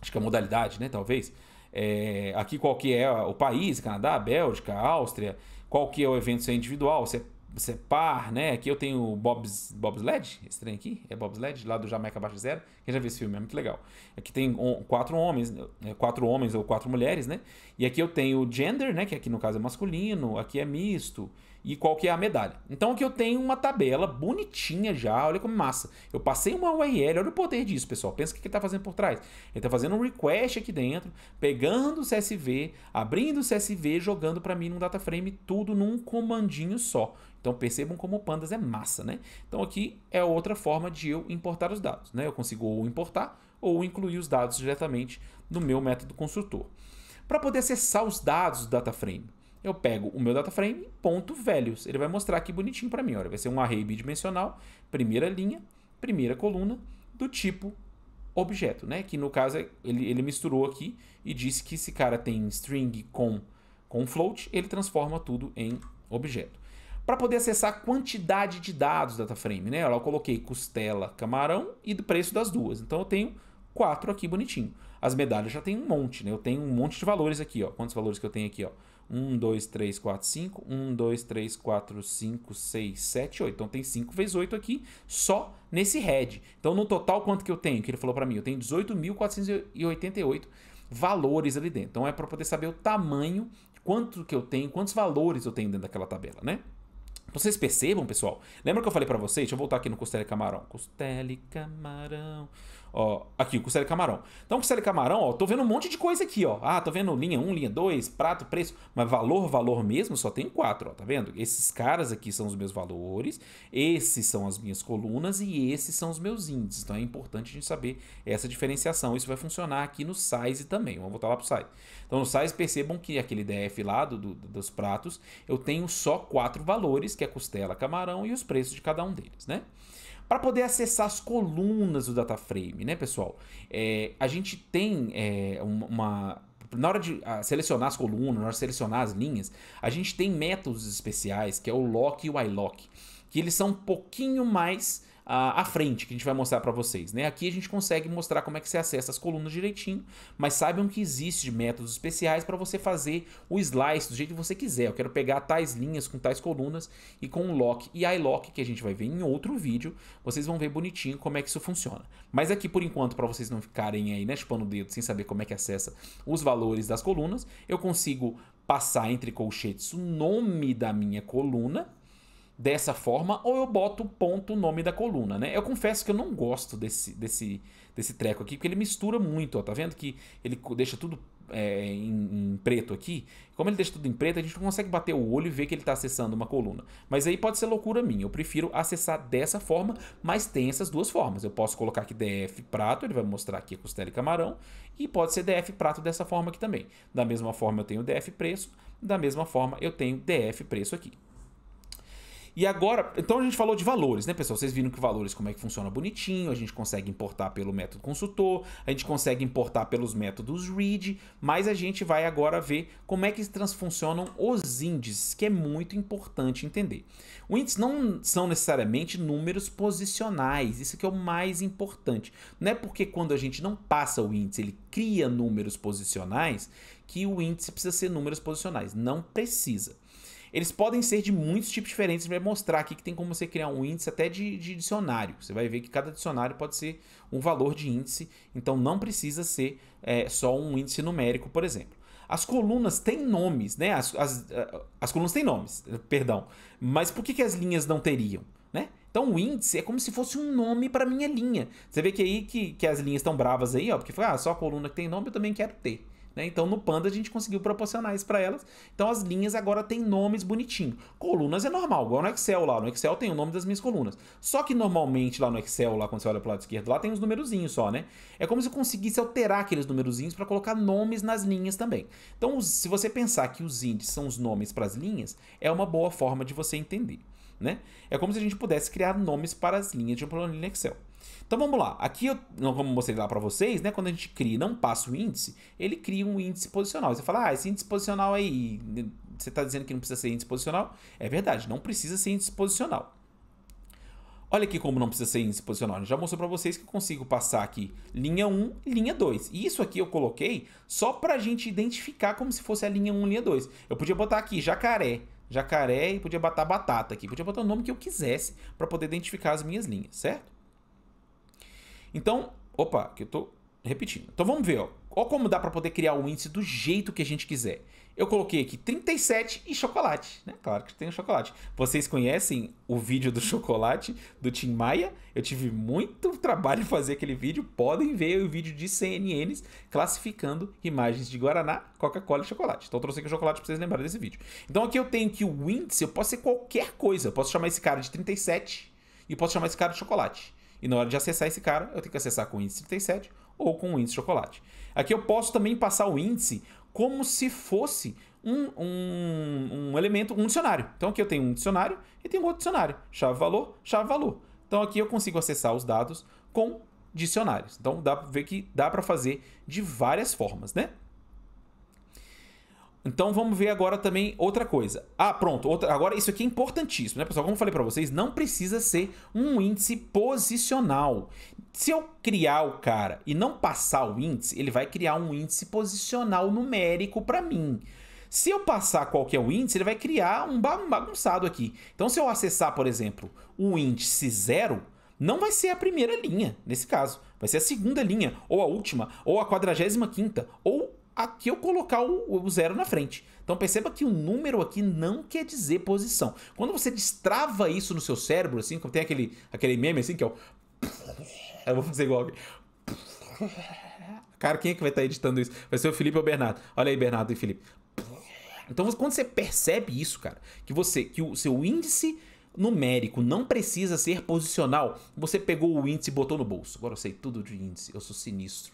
A: Acho que é a modalidade, né? Talvez. É, aqui qual que é o país, Canadá, Bélgica, Áustria, qual que é o evento, se é individual, se é, se é par, né? Aqui eu tenho Bob's, Bobsled, esse trem aqui, é Bobsled, lá do Jamaica Abaixo Zero, quem já viu esse filme, é muito legal. Aqui tem quatro homens, é, quatro homens ou quatro mulheres, né? E aqui eu tenho gender, né? Que aqui no caso é masculino, aqui é misto, e qual que é a medalha. Então aqui eu tenho uma tabela bonitinha já, olha como massa. Eu passei uma URL, olha o poder disso, pessoal. Pensa o que ele está fazendo por trás. Ele está fazendo um request aqui dentro, pegando o CSV, abrindo o CSV, jogando para mim num data frame, tudo num comandinho só. Então percebam como o Pandas é massa, né? Então aqui é outra forma de eu importar os dados, né? Eu consigo ou importar ou incluir os dados diretamente no meu método construtor. Para poder acessar os dados do data frame, eu pego o meu data frame, ponto values. Ele vai mostrar aqui bonitinho para mim. Olha, vai ser um array bidimensional, primeira linha, primeira coluna, do tipo objeto, né? Que no caso ele, ele misturou aqui e disse que esse cara tem string com, com float, ele transforma tudo em objeto. Para poder acessar a quantidade de dados data frame, né? eu coloquei costela, camarão e do preço das duas. Então eu tenho quatro aqui bonitinho. As medalhas já tem um monte, né? Eu tenho um monte de valores aqui, ó. Quantos valores que eu tenho aqui, ó? 1, 2, 3, 4, 5. 1, 2, 3, 4, 5, 6, 7, 8. Então tem 5 vezes 8 aqui só nesse head. Então no total quanto que eu tenho? Que ele falou para mim, eu tenho 18.488 valores ali dentro. Então é para poder saber o tamanho, quanto que eu tenho, quantos valores eu tenho dentro daquela tabela, né? vocês percebam, pessoal? Lembra que eu falei para vocês? Deixa eu voltar aqui no Costela e Camarão. Costela e Camarão. Ó, aqui, costela e camarão. Então, costela e camarão, ó, tô vendo um monte de coisa aqui, ó. Ah, tô vendo linha 1, linha 2, prato, preço, mas valor, valor mesmo, só tem quatro, ó, tá vendo? Esses caras aqui são os meus valores, esses são as minhas colunas e esses são os meus índices. Então, é importante a gente saber essa diferenciação. Isso vai funcionar aqui no size também. Vamos voltar lá pro size. Então, no size, percebam que aquele DF lá do, do, dos pratos, eu tenho só quatro valores, que é costela, camarão e os preços de cada um deles, né? para poder acessar as colunas do DataFrame, né, pessoal? É, a gente tem é, uma na hora de ah, selecionar as colunas, na hora de selecionar as linhas, a gente tem métodos especiais, que é o lock e o ilock, que eles são um pouquinho mais à frente, que a gente vai mostrar para vocês. Né? Aqui a gente consegue mostrar como é que você acessa as colunas direitinho, mas saibam que existem métodos especiais para você fazer o slice do jeito que você quiser. Eu quero pegar tais linhas com tais colunas e com lock e iLock, que a gente vai ver em outro vídeo, vocês vão ver bonitinho como é que isso funciona. Mas aqui, por enquanto, para vocês não ficarem aí né, chupando o dedo sem saber como é que acessa os valores das colunas, eu consigo passar entre colchetes o nome da minha coluna, dessa forma ou eu boto ponto nome da coluna, né? Eu confesso que eu não gosto desse, desse, desse treco aqui, porque ele mistura muito, ó, tá vendo que ele deixa tudo é, em, em, preto aqui. Como ele deixa tudo em preto, a gente não consegue bater o olho e ver que ele está acessando uma coluna. Mas aí pode ser loucura minha, eu prefiro acessar dessa forma, mas tem essas duas formas. Eu posso colocar aqui DF prato, ele vai mostrar aqui a costela e camarão, e pode ser DF prato dessa forma aqui também. Da mesma forma eu tenho DF preço, da mesma forma eu tenho DF preço aqui. E agora, então a gente falou de valores, né, pessoal? Vocês viram que valores como é que funciona bonitinho, a gente consegue importar pelo método consultor, a gente consegue importar pelos métodos read, mas a gente vai agora ver como é que transfuncionam os índices, que é muito importante entender. O índice não são necessariamente números posicionais, isso que é o mais importante. Não é porque quando a gente não passa o índice, ele cria números posicionais, que o índice precisa ser números posicionais. Não precisa. Eles podem ser de muitos tipos diferentes. Vai mostrar aqui que tem como você criar um índice até de, de dicionário. Você vai ver que cada dicionário pode ser um valor de índice. Então não precisa ser é, só um índice numérico, por exemplo. As colunas têm nomes, né? As, as, as colunas têm nomes, perdão. Mas por que, que as linhas não teriam, né? Então o índice é como se fosse um nome para minha linha. Você vê que aí que, que as linhas estão bravas aí, ó, porque fala, ah, só a coluna que tem nome eu também quero ter. Né? Então, no Panda, a gente conseguiu proporcionar isso para elas. Então, as linhas agora têm nomes bonitinhos. Colunas é normal, igual no Excel lá. No Excel tem o nome das minhas colunas. Só que, normalmente, lá no Excel, lá quando você olha para o lado esquerdo, lá tem uns numerozinhos só, né? É como se eu conseguisse alterar aqueles numerozinhos para colocar nomes nas linhas também. Então, se você pensar que os índices são os nomes para as linhas, é uma boa forma de você entender. Né? É como se a gente pudesse criar nomes para as linhas de uma planilha Excel. Então vamos lá, aqui eu não como mostrei lá para vocês, né? Quando a gente cria, não passa o índice, ele cria um índice posicional. Você fala, ah, esse índice posicional aí, você está dizendo que não precisa ser índice posicional? É verdade, não precisa ser índice posicional. Olha aqui como não precisa ser índice posicional. Eu já mostrou para vocês que eu consigo passar aqui linha 1 linha 2. E isso aqui eu coloquei só para a gente identificar como se fosse a linha 1 linha 2. Eu podia botar aqui jacaré, jacaré e podia botar batata aqui. Podia botar o nome que eu quisesse para poder identificar as minhas linhas, certo? Então, opa, que eu tô repetindo. Então vamos ver, ó. Olha como dá para poder criar o índice do jeito que a gente quiser. Eu coloquei aqui 37 e chocolate, né? Claro que tem o chocolate. Vocês conhecem o vídeo do chocolate do Tim Maia? Eu tive muito trabalho fazer aquele vídeo. Podem ver o vídeo de CNNs classificando imagens de Guaraná, Coca-Cola e chocolate. Então eu trouxe aqui o chocolate para vocês lembrarem desse vídeo. Então aqui eu tenho que o índice, eu posso ser qualquer coisa. Eu posso chamar esse cara de 37 e posso chamar esse cara de chocolate. E na hora de acessar esse cara, eu tenho que acessar com o índice 37 ou com o índice chocolate. Aqui eu posso também passar o índice como se fosse um, um, um elemento, um dicionário. Então aqui eu tenho um dicionário e tenho outro dicionário. Chave valor, chave valor. Então aqui eu consigo acessar os dados com dicionários. Então dá para ver que dá para fazer de várias formas, né? Então vamos ver agora também outra coisa. Ah, pronto. Outra, agora isso aqui é importantíssimo, né, pessoal? Como eu falei para vocês, não precisa ser um índice posicional. Se eu criar o cara e não passar o índice, ele vai criar um índice posicional numérico para mim. Se eu passar qualquer índice, ele vai criar um bagunçado aqui. Então, se eu acessar, por exemplo, o índice zero, não vai ser a primeira linha, nesse caso. Vai ser a segunda linha, ou a última, ou a quadragésima quinta, ou aqui eu colocar o, o zero na frente. Então perceba que o número aqui não quer dizer posição. Quando você destrava isso no seu cérebro, assim, como tem aquele, aquele meme assim, que é o... Eu vou fazer igual aqui. Cara, quem é que vai estar tá editando isso? Vai ser o Felipe ou o Bernardo. Olha aí, Bernardo e Felipe. Então quando você percebe isso, cara, que você que o seu índice numérico não precisa ser posicional, você pegou o índice e botou no bolso. Agora eu sei tudo de índice, eu sou sinistro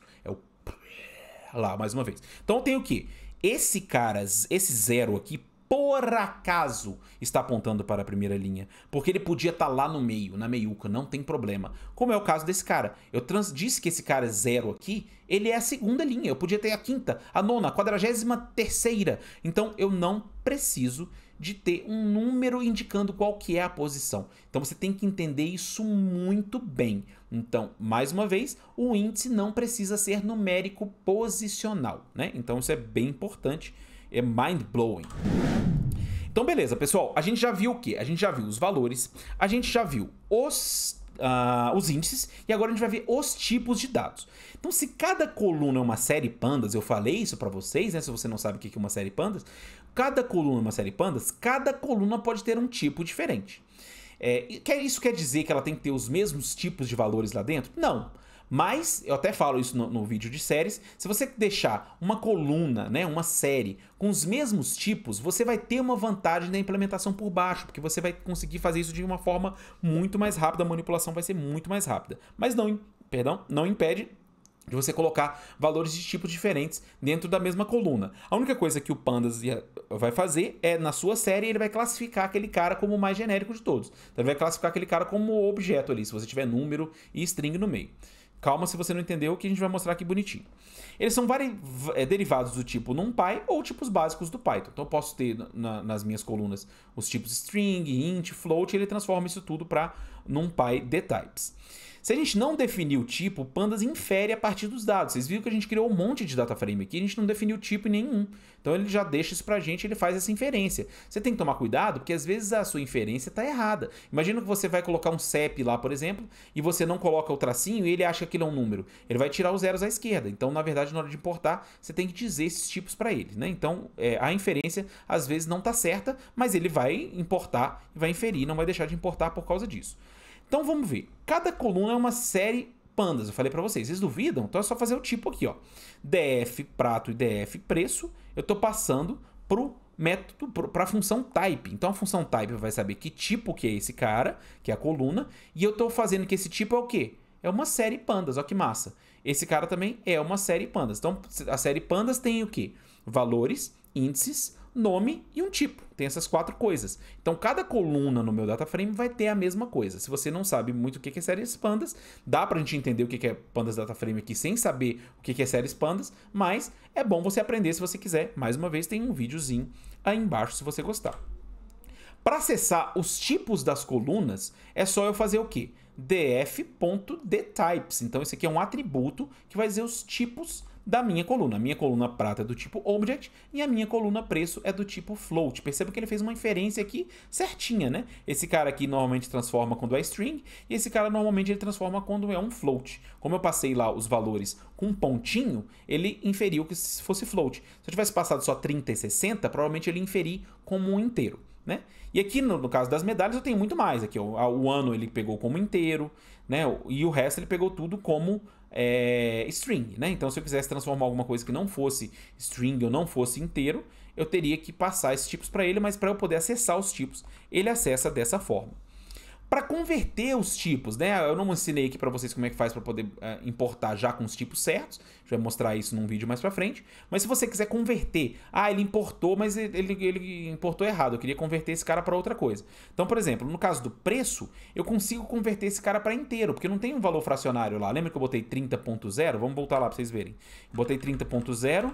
A: lá mais uma vez. Então tem o que? Esse cara, esse zero aqui, por acaso está apontando para a primeira linha, porque ele podia estar tá lá no meio, na meiuca, não tem problema. Como é o caso desse cara. Eu trans disse que esse cara é zero aqui, ele é a segunda linha, eu podia ter a quinta, a nona, a quadragésima terceira. Então eu não preciso de ter um número indicando qual que é a posição. Então você tem que entender isso muito bem. Então, mais uma vez, o índice não precisa ser numérico posicional, né? Então isso é bem importante, é mind blowing. Então beleza, pessoal, a gente já viu o que? A gente já viu os valores, a gente já viu os Uh, os índices e agora a gente vai ver os tipos de dados. Então, se cada coluna é uma série pandas, eu falei isso para vocês, né? Se você não sabe o que é uma série pandas, cada coluna uma série pandas, cada coluna pode ter um tipo diferente. É, isso quer dizer que ela tem que ter os mesmos tipos de valores lá dentro? Não. Mas, eu até falo isso no, no, vídeo de séries, se você deixar uma coluna, né, uma série com os mesmos tipos, você vai ter uma vantagem na implementação por baixo, porque você vai conseguir fazer isso de uma forma muito mais rápida, a manipulação vai ser muito mais rápida. Mas não, perdão, não impede de você colocar valores de tipos diferentes dentro da mesma coluna. A única coisa que o Pandas vai fazer é, na sua série, ele vai classificar aquele cara como o mais genérico de todos. Então, ele vai classificar aquele cara como objeto ali, se você tiver número e string no meio. Calma se você não entendeu, que a gente vai mostrar aqui bonitinho. Eles são é, derivados do tipo NumPy ou tipos básicos do Python. Então eu posso ter na, nas minhas colunas os tipos string, int, float, e ele transforma isso tudo para NumPy dtypes. Se a gente não definir o tipo, o pandas infere a partir dos dados. Vocês viram que a gente criou um monte de data frame aqui, a gente não definiu tipo nenhum. Então ele já deixa isso pra gente, ele faz essa inferência. Você tem que tomar cuidado, porque às vezes a sua inferência tá errada. Imagina que você vai colocar um CEP lá, por exemplo, e você não coloca o tracinho e ele acha que aquilo é um número. Ele vai tirar os zeros à esquerda. Então, na verdade, na hora de importar, você tem que dizer esses tipos para ele, né? Então, é, a inferência às vezes não tá certa, mas ele vai importar e vai inferir, não vai deixar de importar por causa disso. Então vamos ver. Cada coluna é uma série pandas. Eu falei para vocês, vocês duvidam? Então é só fazer o tipo aqui, ó. DF prato e DF preço. Eu estou passando pro método para a função type. Então a função type vai saber que tipo que é esse cara, que é a coluna, e eu estou fazendo que esse tipo é o quê? É uma série pandas, olha que massa. Esse cara também é uma série pandas. Então a série pandas tem o quê? Valores, índices, nome e um tipo. Tem essas quatro coisas. Então, cada coluna no meu dataframe vai ter a mesma coisa. Se você não sabe muito o que é séries pandas, dá para a gente entender o que é pandas dataframe aqui sem saber o que é séries pandas, mas é bom você aprender se você quiser. Mais uma vez, tem um videozinho aí embaixo se você gostar. Para acessar os tipos das colunas, é só eu fazer o quê? df.dtypes. Então, esse aqui é um atributo que vai dizer os tipos da minha coluna. A minha coluna prata é do tipo object e a minha coluna preço é do tipo float. Perceba que ele fez uma inferência aqui certinha, né? Esse cara aqui normalmente transforma quando é string e esse cara normalmente ele transforma quando é um float. Como eu passei lá os valores com um pontinho, ele inferiu que fosse float. Se eu tivesse passado só 30 e 60, provavelmente ele inferir como um inteiro. Né? E aqui no, no, caso das medalhas eu tenho muito mais aqui. Ó, o ano ele pegou como inteiro, né? E o resto ele pegou tudo como é, string, né? Então se eu quisesse transformar alguma coisa que não fosse string ou não fosse inteiro, eu teria que passar esses tipos para ele, mas para eu poder acessar os tipos, ele acessa dessa forma para converter os tipos, né? Eu não ensinei aqui para vocês como é que faz para poder uh, importar já com os tipos certos. A gente vai mostrar isso num vídeo mais para frente. Mas se você quiser converter, ah, ele importou, mas ele, ele importou errado. Eu queria converter esse cara para outra coisa. Então, por exemplo, no caso do preço, eu consigo converter esse cara para inteiro, porque não tem um valor fracionário lá. Lembra que eu botei 30.0? Vamos voltar lá para vocês verem. botei 30.0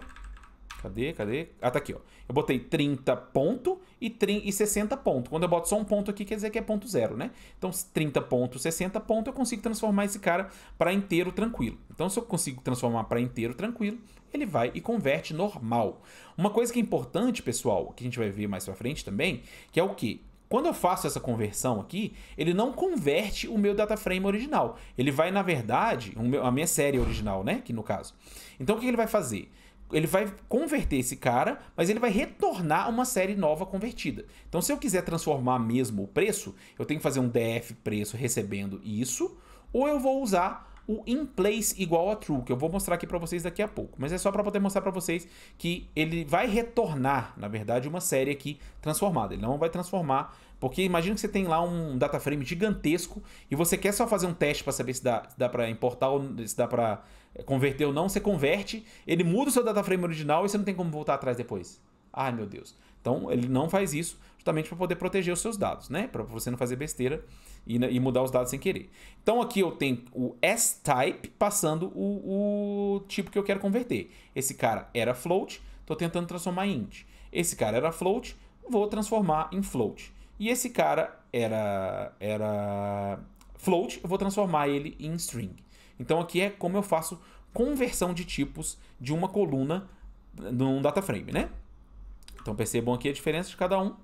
A: Cadê, cadê? Ah, tá aqui, ó. Eu botei 30 ponto e, 30, e 60 ponto. Quando eu boto só um ponto aqui, quer dizer que é ponto zero, né? Então, 30 ponto, 60 ponto, eu consigo transformar esse cara para inteiro tranquilo. Então, se eu consigo transformar para inteiro tranquilo, ele vai e converte normal. Uma coisa que é importante, pessoal, que a gente vai ver mais pra frente também, que é o quê? Quando eu faço essa conversão aqui, ele não converte o meu data frame original. Ele vai, na verdade, a minha série original, né? Que no caso. Então, o que ele vai fazer? ele vai converter esse cara, mas ele vai retornar uma série nova convertida. Então, se eu quiser transformar mesmo o preço, eu tenho que fazer um DF preço recebendo isso, ou eu vou usar o in place igual a true, que eu vou mostrar aqui para vocês daqui a pouco. Mas é só para poder mostrar para vocês que ele vai retornar, na verdade, uma série aqui transformada. Ele não vai transformar, porque imagina que você tem lá um data frame gigantesco e você quer só fazer um teste para saber se dá, se dá para importar ou se dá para converter ou não, você converte, ele muda o seu data frame original e você não tem como voltar atrás depois. Ai, meu Deus. Então, ele não faz isso justamente para poder proteger os seus dados, né? Para você não fazer besteira e, né, e, mudar os dados sem querer. Então, aqui eu tenho o S-type passando o, o tipo que eu quero converter. Esse cara era float, estou tentando transformar em int. Esse cara era float, vou transformar em float. E esse cara era, era float, eu vou transformar ele em string. Então aqui é como eu faço conversão de tipos de uma coluna num data frame, né? Então percebam aqui a diferença de cada um.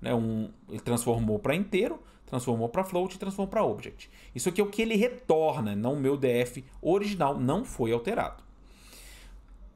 A: Né? um ele transformou para inteiro, transformou para float e transformou para object. Isso aqui é o que ele retorna, não o meu df original não foi alterado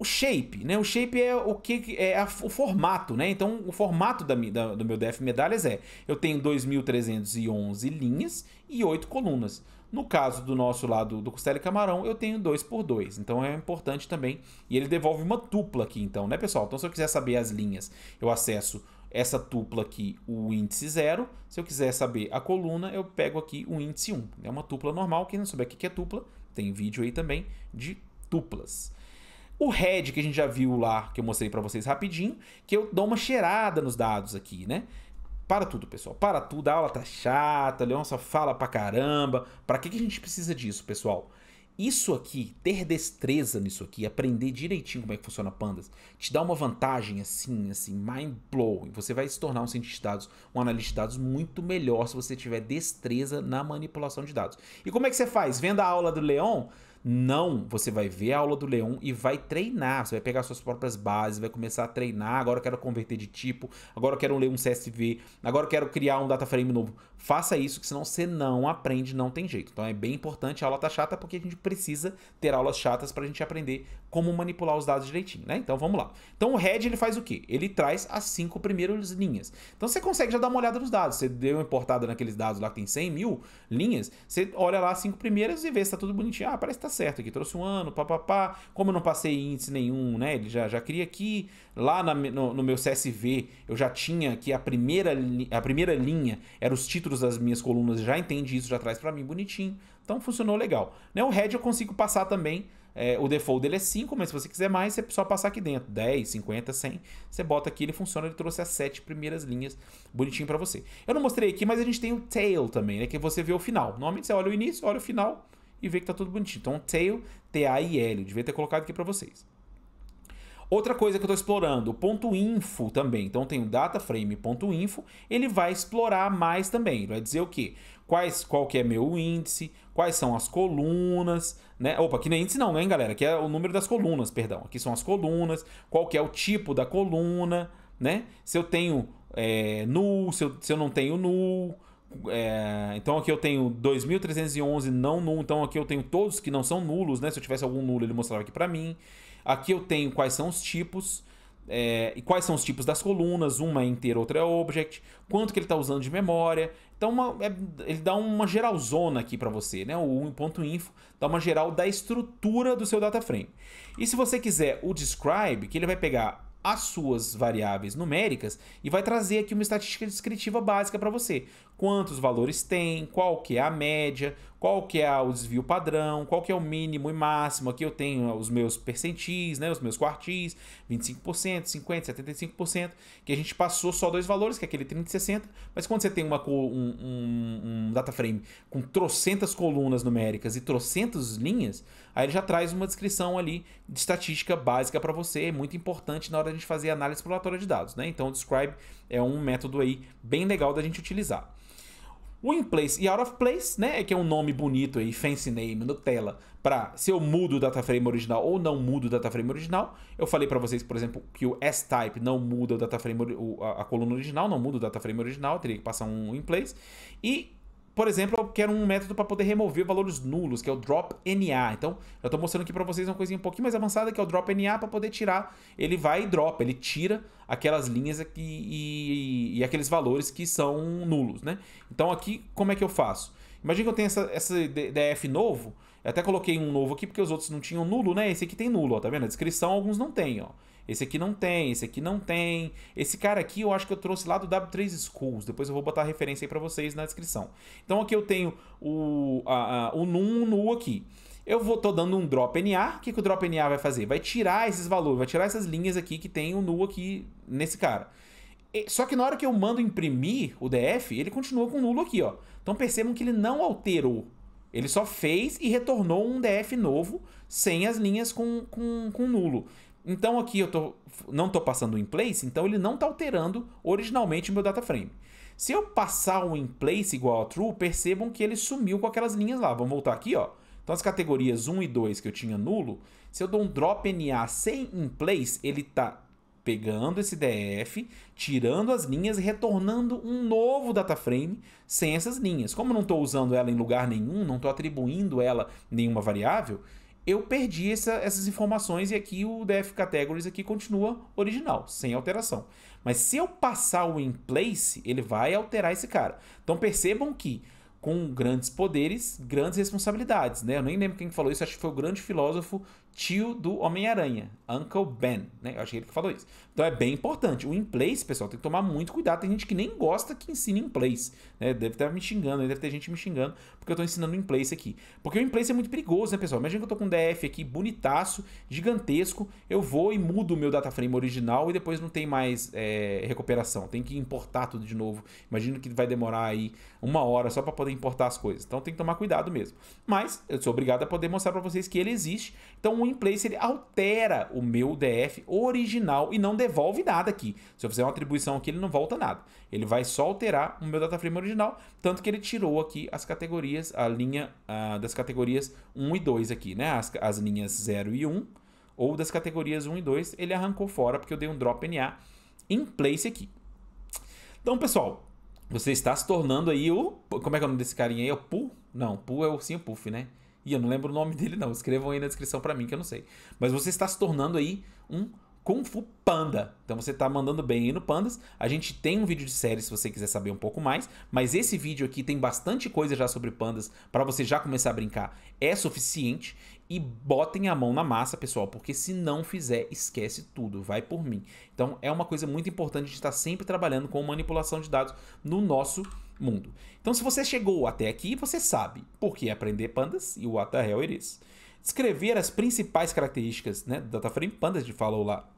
A: o shape, né? O shape é o que é a, o formato, né? Então, o formato da, da, do meu def medalhas é: eu tenho 2.311 linhas e 8 colunas. No caso do nosso lado do Costela e Camarão, eu tenho 2 por 2 Então é importante também. E ele devolve uma tupla aqui, então, né, pessoal? Então, se eu quiser saber as linhas, eu acesso essa tupla aqui, o índice 0. Se eu quiser saber a coluna, eu pego aqui o índice 1. Um. É uma tupla normal. Quem não souber o que é tupla, tem vídeo aí também de tuplas. O head que a gente já viu lá, que eu mostrei para vocês rapidinho, que eu dou uma cheirada nos dados aqui, né? Para tudo, pessoal. Para tudo. A aula tá chata, Leon Leonça fala pra caramba. Para que, que a gente precisa disso, pessoal? Isso aqui, ter destreza nisso aqui, aprender direitinho como é que funciona pandas, te dá uma vantagem assim, assim, mind blowing. Você vai se tornar um cientista de dados, um analista de dados muito melhor se você tiver destreza na manipulação de dados. E como é que você faz? Vendo a aula do Leon, não, você vai ver a aula do Leon e vai treinar. Você vai pegar suas próprias bases, vai começar a treinar. Agora eu quero converter de tipo, agora eu quero ler um CSV, agora eu quero criar um data frame novo. Faça isso, que senão você não aprende, não tem jeito. Então é bem importante a aula tá chata, porque a gente precisa ter aulas chatas para a gente aprender como manipular os dados direitinho, né? Então vamos lá. Então o head ele faz o quê? Ele traz as cinco primeiras linhas. Então você consegue já dar uma olhada nos dados. Você deu uma importada naqueles dados lá que tem 100 mil linhas, você olha lá as cinco primeiras e vê se tá tudo bonitinho. Ah, parece que tá certo aqui. Trouxe um ano, papapá. Como eu não passei índice nenhum, né? Ele já, já cria aqui. Lá na, no, no meu CSV eu já tinha que a primeira, a primeira linha era os títulos outros das minhas colunas já entende isso, já traz para mim bonitinho. Então funcionou legal. Né? O head eu consigo passar também. É, o default dele é 5, mas se você quiser mais, você é só passar aqui dentro. 10, 50, 100. Você bota aqui, ele funciona. Ele trouxe as 7 primeiras linhas bonitinho para você. Eu não mostrei aqui, mas a gente tem o tail também, né? Que você vê o final. Normalmente você olha o início, olha o final e vê que tá tudo bonitinho. Então, tail, T-A-I-L. Devia ter colocado aqui para vocês. Outra coisa que eu estou explorando, o ponto info também. Então tem o dataframe.info, ele vai explorar mais também. Ele vai dizer o quê? Quais, qual que é meu índice, quais são as colunas, né? Opa, aqui nem índice não, hein, galera? Aqui é o número das colunas, perdão. Aqui são as colunas, qual que é o tipo da coluna, né? Se eu tenho é, null, se eu, se eu não tenho null, é, então aqui eu tenho 2311 não null. então aqui eu tenho todos que não são nulos, né? Se eu tivesse algum nulo, ele mostrava aqui para mim. Aqui eu tenho quais são os tipos. É, e quais são os tipos das colunas. uma é inteira, outra é object, quanto que ele está usando de memória. Então uma, é, ele dá uma geralzona aqui para você, né? o info dá uma geral da estrutura do seu data frame. E se você quiser o describe, que ele vai pegar as suas variáveis numéricas e vai trazer aqui uma estatística descritiva básica para você. Quantos valores tem, qual que é a média, qual que é o desvio padrão, qual que é o mínimo e máximo. Aqui eu tenho os meus percentis, né, os meus quartis, 25%, 50%, 75%, que a gente passou só dois valores, que é aquele 30 e 60, mas quando você tem uma, um, um, um data frame com trocentas colunas numéricas e trocentas linhas, aí ele já traz uma descrição ali de estatística básica para você, é muito importante na hora de a gente fazer análise exploratória de dados. Né? Então o Describe é um método aí bem legal da gente utilizar. O in place e out of place, né, é que é um nome bonito aí, fancy name, Nutella, para se eu mudo o data frame original ou não mudo o data frame original. Eu falei para vocês, por exemplo, que o S-type não muda o data a, a coluna original não muda o data frame original, teria que passar um in place. E por exemplo, eu quero um método para poder remover valores nulos, que é o drop NA. Então, eu estou mostrando aqui para vocês uma coisinha um pouquinho mais avançada, que é o drop NA, para poder tirar. Ele vai e drop, ele tira aquelas linhas aqui e, e, e, aqueles valores que são nulos, né? Então, aqui, como é que eu faço? Imagina que eu tenho essa, essa DF novo, eu até coloquei um novo aqui porque os outros não tinham nulo, né? Esse aqui tem nulo, ó, tá vendo? A descrição alguns não tem, ó. Esse aqui não tem, esse aqui não tem. Esse cara aqui eu acho que eu trouxe lá do W3 Schools. Depois eu vou botar a referência aí pra vocês na descrição. Então aqui eu tenho o, a, a, o num, nu aqui. Eu vou, tô dando um drop NA. O que, que o drop NA vai fazer? Vai tirar esses valores, vai tirar essas linhas aqui que tem o nu aqui nesse cara. Só que na hora que eu mando imprimir o DF, ele continua com nulo aqui, ó. Então percebam que ele não alterou. Ele só fez e retornou um DF novo, sem as linhas com, com, com nulo. Então aqui eu tô, não estou passando o in place, então ele não está alterando originalmente o meu data frame. Se eu passar o in place igual a true, percebam que ele sumiu com aquelas linhas lá. Vamos voltar aqui, ó. Então as categorias 1 e 2 que eu tinha nulo, se eu dou um drop NA sem in place, ele está pegando esse DF, tirando as linhas e retornando um novo data frame sem essas linhas. Como eu não estou usando ela em lugar nenhum, não estou atribuindo ela nenhuma variável, eu perdi essa, essas informações e aqui o df categories aqui continua original, sem alteração. Mas se eu passar o in place, ele vai alterar esse cara. Então percebam que com grandes poderes, grandes responsabilidades, né? Eu nem lembro quem falou isso, acho que foi o grande filósofo tio do Homem-Aranha, Uncle Ben, né? Eu acho que ele que falou isso. Então é bem importante. O in place, pessoal, tem que tomar muito cuidado. Tem gente que nem gosta que ensine in place, né? Deve estar me xingando, deve ter gente me xingando porque eu estou ensinando in place aqui. Porque o in place é muito perigoso, né, pessoal? Imagina que eu estou com um DF aqui bonitaço, gigantesco, eu vou e mudo o meu data frame original e depois não tem mais é, recuperação. Tem que importar tudo de novo. Imagino que vai demorar aí uma hora só para poder importar as coisas. Então tem que tomar cuidado mesmo. Mas eu sou obrigado a poder mostrar para vocês que ele existe. Então o InPlace ele altera o meu DF original e não devolve nada aqui. Se eu fizer uma atribuição aqui, ele não volta nada. Ele vai só alterar o meu dataframe original, tanto que ele tirou aqui as categorias, a linha uh, das categorias 1 e 2 aqui, né? As, as linhas 0 e 1, ou das categorias 1 e 2, ele arrancou fora porque eu dei um drop NA in place aqui. Então, pessoal, você está se tornando aí o... Como é que é o nome desse carinha aí? É o Poo? Não, Poo é o ursinho Puff, né? E eu não lembro o nome dele, não. Escrevam aí na descrição para mim, que eu não sei. Mas você está se tornando aí um Kung Fu Panda. Então você está mandando bem aí no Pandas. A gente tem um vídeo de série se você quiser saber um pouco mais, mas esse vídeo aqui tem bastante coisa já sobre pandas para você já começar a brincar. É suficiente e botem a mão na massa, pessoal, porque se não fizer, esquece tudo, vai por mim. Então é uma coisa muito importante de estar sempre trabalhando com manipulação de dados no nosso mundo. Então, se você chegou até aqui, você sabe por que aprender pandas e what the hell it is. Descrever as principais características né, do DataFrame Pandas, de falou lá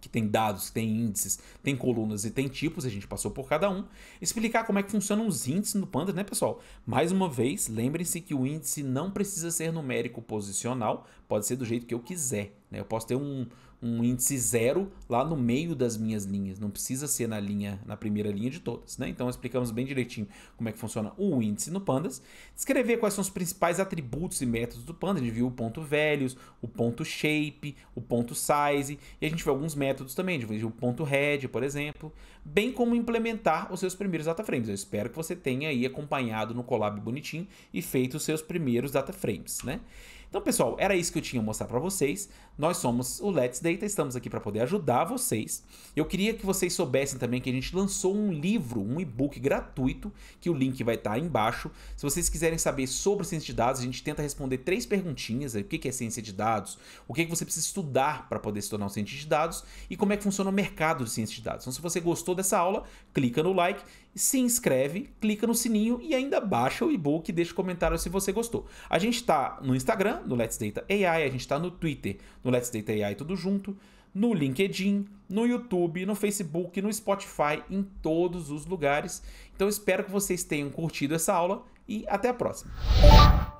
A: que tem dados, que tem índices, tem colunas e tem tipos, a gente passou por cada um. Explicar como é que funcionam os índices no Pandas, né, pessoal? Mais uma vez, lembrem-se que o índice não precisa ser numérico posicional, pode ser do jeito que eu quiser, né? Eu posso ter um, um índice zero lá no meio das minhas linhas. Não precisa ser na linha, na primeira linha de todas. Né? Então explicamos bem direitinho como é que funciona o índice no pandas. Descrever quais são os principais atributos e métodos do pandas, A gente viu o ponto velhos, o ponto shape, o ponto size. E a gente viu alguns métodos também. A gente viu o ponto head, por exemplo. Bem como implementar os seus primeiros data frames. Eu espero que você tenha aí acompanhado no Colab bonitinho e feito os seus primeiros data frames. Né? Então, pessoal, era isso que eu tinha a mostrar para vocês. Nós somos o Let's Data, estamos aqui para poder ajudar vocês. Eu queria que vocês soubessem também que a gente lançou um livro, um e-book gratuito, que o link vai estar tá aí embaixo. Se vocês quiserem saber sobre ciência de dados, a gente tenta responder três perguntinhas, é, o que é ciência de dados, o que, é que você precisa estudar para poder se tornar um cientista de dados e como é que funciona o mercado de ciência de dados. Então, se você gostou dessa aula, clica no like se inscreve, clica no sininho e ainda baixa o e-book e deixa um comentário se você gostou. A gente está no Instagram, no Let's Data AI, a gente está no Twitter, no Let's Data AI tudo junto, no LinkedIn, no YouTube, no Facebook, no Spotify, em todos os lugares. Então espero que vocês tenham curtido essa aula e até a próxima.